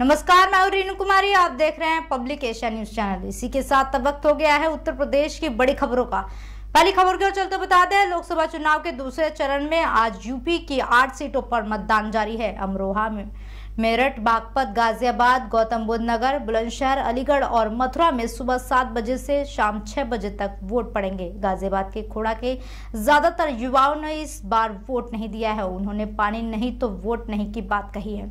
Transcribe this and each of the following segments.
नमस्कार मैं रीनू कुमारी आप देख रहे हैं पब्लिक एशिया न्यूज चैनल इसी के साथ वक्त हो गया है उत्तर प्रदेश की बड़ी खबरों का पहली खबर की ओर चलते बता दें लोकसभा चुनाव के दूसरे चरण में आज यूपी की आठ सीटों पर मतदान जारी है अमरोहा में मेरठ बागपत गाजियाबाद गौतम बुद्ध नगर बुलंदशहर अलीगढ़ और मथुरा में सुबह सात बजे से शाम छह बजे तक वोट पड़ेंगे गाजियाबाद के खोड़ा के ज्यादातर युवाओं ने इस बार वोट नहीं दिया है उन्होंने पानी नहीं तो वोट नहीं की बात कही है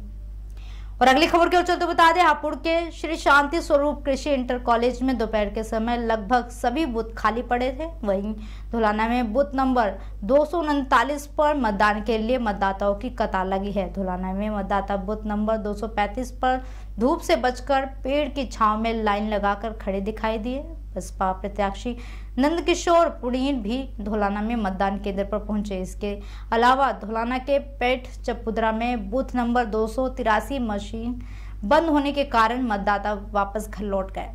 और अगली खबर के चलते बता दें हापुड़ के श्री शांति स्वरूप कृषि इंटर कॉलेज में दोपहर के समय लगभग सभी बूथ खाली पड़े थे वहीं धुलाना में बूथ नंबर दो पर मतदान के लिए मतदाताओं की कतार लगी है धुलाना में मतदाता बूथ नंबर 235 पर धूप से बचकर पेड़ की छांव में लाइन लगाकर खड़े दिखाई दिए बसपा प्रत्याशी नंदकिशोर पुड़ीन भी धोलाना में मतदान केंद्र पर पहुंचे इसके अलावा धोलाना के पेठ चपुदरा में बूथ नंबर दो मशीन बंद होने के कारण मतदाता वापस घर लौट गए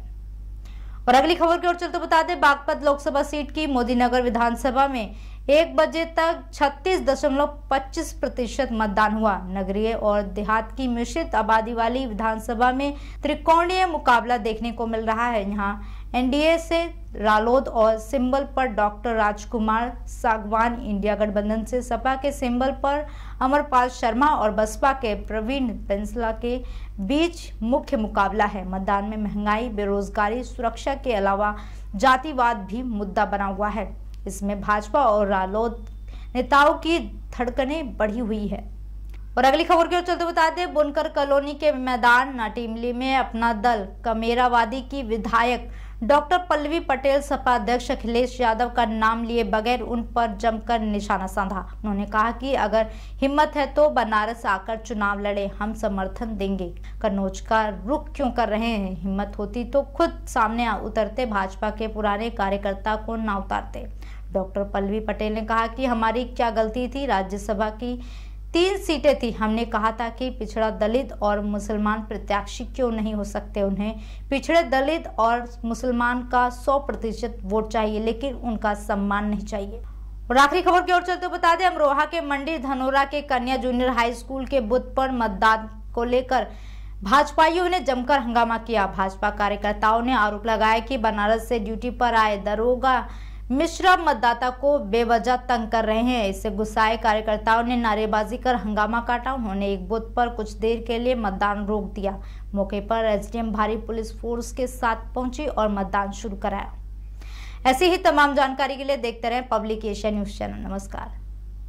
और अगली खबर की ओर चलते बता दें बागपत लोकसभा सीट की मोदी नगर विधानसभा में एक बजे तक 36.25 प्रतिशत मतदान हुआ नगरीय और देहात की मिश्रित आबादी वाली विधानसभा में त्रिकोणीय मुकाबला देखने को मिल रहा है यहाँ एनडीए से रालोद और सिंबल पर डॉक्टर राजकुमार सागवान इंडिया गठबंधन से सपा के सिंबल पर अमरपाल शर्मा और बसपा के प्रवीण पेंसला के बीच मुख्य मुकाबला है मतदान में महंगाई बेरोजगारी सुरक्षा के अलावा जातिवाद भी मुद्दा बना हुआ है इसमें भाजपा और रालोद नेताओं की धड़कने बढ़ी हुई है और अगली खबर की ओर चलते बता दें बुनकर कॉलोनी के मैदान नाटिमली में अपना दल कमेरावादी की विधायक डॉक्टर पल्लवी पटेल सपा अध्यक्ष अखिलेश यादव का नाम लिए बगैर उन पर जमकर निशाना साधा उन्होंने कहा कि अगर हिम्मत है तो बनारस आकर चुनाव लड़े हम समर्थन देंगे कन्नौज का रुख क्यों कर रहे हैं हिम्मत होती तो खुद सामने उतरते भाजपा के पुराने कार्यकर्ता को ना उतारते डॉक्टर पल्लवी पटेल ने कहा कि हमारी क्या गलती थी राज्यसभा की तीन सीटें थी हमने कहा था कि पिछड़ा दलित और मुसलमान प्रत्याशी क्यों नहीं हो सकते उन्हें पिछड़े दलित और मुसलमान का 100 प्रतिशत वोट चाहिए लेकिन उनका सम्मान नहीं चाहिए और आखिरी खबर की ओर चलते बता दें अमरोहा के मंडी धनोरा के कन्या जूनियर हाई स्कूल के बुद्ध पर मतदान को लेकर भाजपाइयों ने जमकर हंगामा किया भाजपा कार्यकर्ताओं ने आरोप लगाया कि बनारस से ड्यूटी पर आए दरोगा मिश्रा मतदाता को बेवजह तंग कर रहे हैं इससे गुस्साए कार्यकर्ताओं ने नारेबाजी कर हंगामा काटा उन्होंने एक बुथ पर कुछ देर के लिए मतदान रोक दिया मौके पर एसडीएम भारी पुलिस फोर्स के साथ पहुंची और मतदान शुरू कराया ऐसी ही तमाम जानकारी के लिए देखते रहें पब्लिक एशिया न्यूज चैनल नमस्कार